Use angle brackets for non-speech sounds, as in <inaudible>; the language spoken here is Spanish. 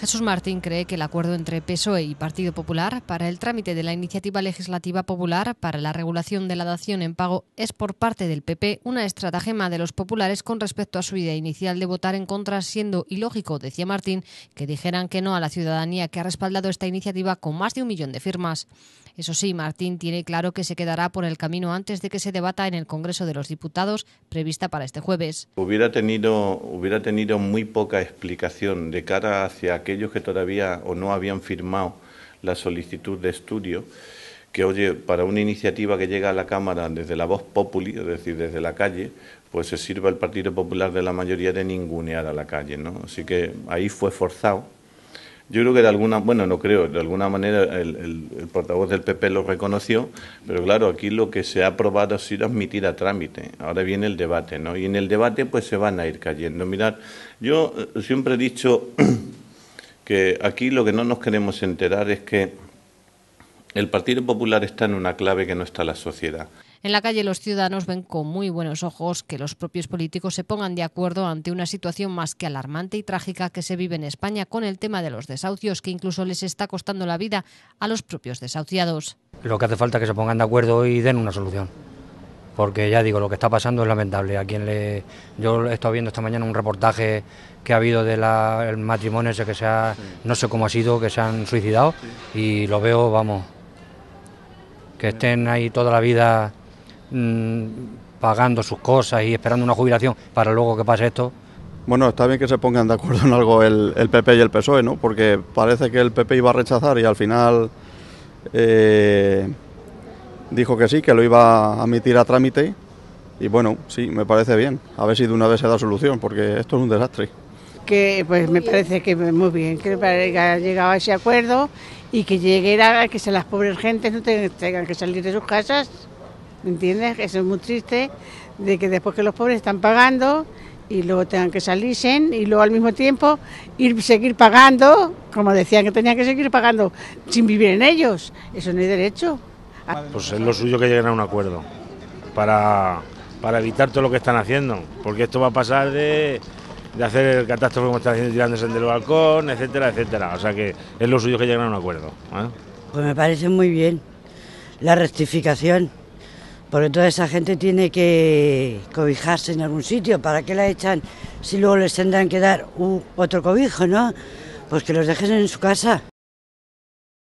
Jesús Martín cree que el acuerdo entre PSOE y Partido Popular para el trámite de la iniciativa legislativa popular para la regulación de la dación en pago es por parte del PP una estratagema de los populares con respecto a su idea inicial de votar en contra, siendo ilógico, decía Martín, que dijeran que no a la ciudadanía que ha respaldado esta iniciativa con más de un millón de firmas. Eso sí, Martín tiene claro que se quedará por el camino antes de que se debata en el Congreso de los Diputados prevista para este jueves. Hubiera tenido, hubiera tenido muy poca explicación de cara hacia aquellos que todavía o no habían firmado la solicitud de estudio, que oye, para una iniciativa que llega a la Cámara desde la voz populi, es decir, desde la calle, pues se sirva el Partido Popular de la mayoría de ningunear a la calle, ¿no? Así que ahí fue forzado. Yo creo que de alguna, bueno, no creo, de alguna manera el, portavoz del PP lo reconoció, pero claro, aquí lo que se ha aprobado ha sido admitir a trámite. Ahora viene el debate, ¿no? Y en el debate pues se van a ir cayendo. Mirad, yo eh, siempre he dicho <clears throat> que aquí lo que no nos queremos enterar es que el Partido Popular está en una clave que no está la sociedad. En la calle los ciudadanos ven con muy buenos ojos que los propios políticos se pongan de acuerdo ante una situación más que alarmante y trágica que se vive en España con el tema de los desahucios, que incluso les está costando la vida a los propios desahuciados. Lo que hace falta es que se pongan de acuerdo y den una solución porque ya digo, lo que está pasando es lamentable. A quien le, yo he estado viendo esta mañana un reportaje que ha habido del matrimonio ese que se ha, no sé cómo ha sido, que se han suicidado y lo veo, vamos, que estén ahí toda la vida mm, pagando sus cosas y esperando una jubilación para luego que pase esto. Bueno, está bien que se pongan de acuerdo en algo el, PP y el PSOE, ¿no? Porque parece que el PP iba a rechazar y al final... Eh, dijo que sí, que lo iba a emitir a trámite y bueno, sí, me parece bien. A ver si de una vez se da solución, porque esto es un desastre. Que pues me parece que muy bien, que haya llegado a ese acuerdo y que llegue a que las pobres gentes no tengan que salir de sus casas, ¿me entiendes? Eso es muy triste, de que después que los pobres están pagando y luego tengan que salirse y luego al mismo tiempo ir seguir pagando, como decían que tenían que seguir pagando sin vivir en ellos. Eso no hay derecho. Pues es lo suyo que lleguen a un acuerdo para, evitar todo lo que están haciendo, porque esto va a pasar de, hacer el catástrofe como están haciendo tirándose del balcón, etcétera, etcétera. O sea que es lo suyo que lleguen a un acuerdo. ¿eh? Pues me parece muy bien la rectificación, porque toda esa gente tiene que cobijarse en algún sitio. ¿Para qué la echan si luego les tendrán que dar otro cobijo, no? Pues que los dejen en su casa.